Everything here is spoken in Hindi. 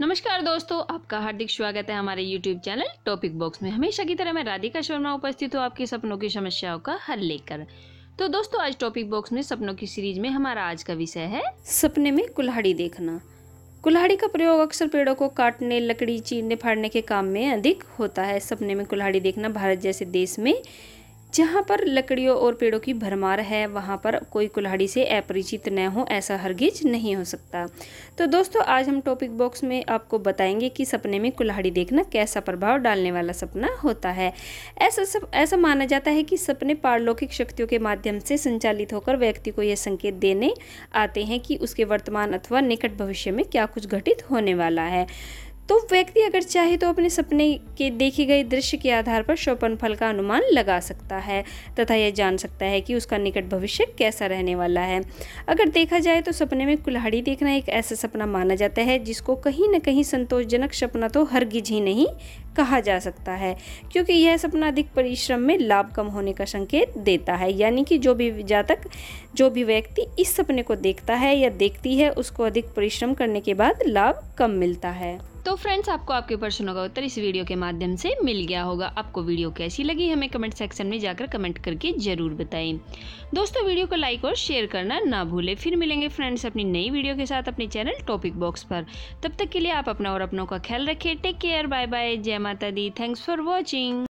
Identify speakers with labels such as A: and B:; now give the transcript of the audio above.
A: नमस्कार दोस्तों आपका हार्दिक स्वागत है हमारे YouTube चैनल टॉपिक बॉक्स में हमेशा की तरह मैं राधिका शर्मा उपस्थित हूँ आपके सपनों की समस्याओं का हल लेकर तो दोस्तों आज टॉपिक बॉक्स में सपनों की सीरीज में हमारा आज का विषय है सपने में कुल्हाड़ी देखना कुल्हाड़ी का प्रयोग अक्सर पेड़ों को काटने लकड़ी चीरने फाड़ने के काम में अधिक होता है सपने में कुल्हाड़ी देखना भारत जैसे देश में जहाँ पर लकड़ियों और पेड़ों की भरमार है वहाँ पर कोई कुल्हाड़ी से अपरिचित न हो ऐसा हरगिज नहीं हो सकता तो दोस्तों आज हम टॉपिक बॉक्स में आपको बताएंगे कि सपने में कुल्हाड़ी देखना कैसा प्रभाव डालने वाला सपना होता है ऐसा सब ऐसा माना जाता है कि सपने पारलौकिक शक्तियों के माध्यम से संचालित होकर व्यक्ति को यह संकेत देने आते हैं कि उसके वर्तमान अथवा निकट भविष्य में क्या कुछ घटित होने वाला है तो व्यक्ति अगर चाहे तो अपने सपने के देखे गए दृश्य के आधार पर शोपन फल का अनुमान लगा सकता है तथा यह जान सकता है कि उसका निकट भविष्य कैसा रहने वाला है अगर देखा जाए तो सपने में कुल्हाड़ी देखना एक ऐसा सपना माना जाता है जिसको कहीं ना कहीं संतोषजनक सपना तो हरगिज ही नहीं कहा जा सकता है क्योंकि यह सपना अधिक परिश्रम में लाभ कम होने का संकेत देता है यानी कि जो भी जातक जो भी व्यक्ति इस सपने को देखता है या देखती है उसको अधिक परिश्रम करने के बाद लाभ कम मिलता है तो फ्रेंड्स आपको आपके प्रश्नों का उत्तर इस वीडियो के माध्यम से मिल गया होगा आपको वीडियो कैसी लगी हमें कमेंट सेक्शन में जाकर कमेंट करके ज़रूर बताएं दोस्तों वीडियो को लाइक और शेयर करना ना भूलें फिर मिलेंगे फ्रेंड्स अपनी नई वीडियो के साथ अपने चैनल टॉपिक बॉक्स पर तब तक के लिए आप अपना और अपनों का ख्याल रखें टेक केयर बाय बाय जय माता दी थैंक्स फॉर वॉचिंग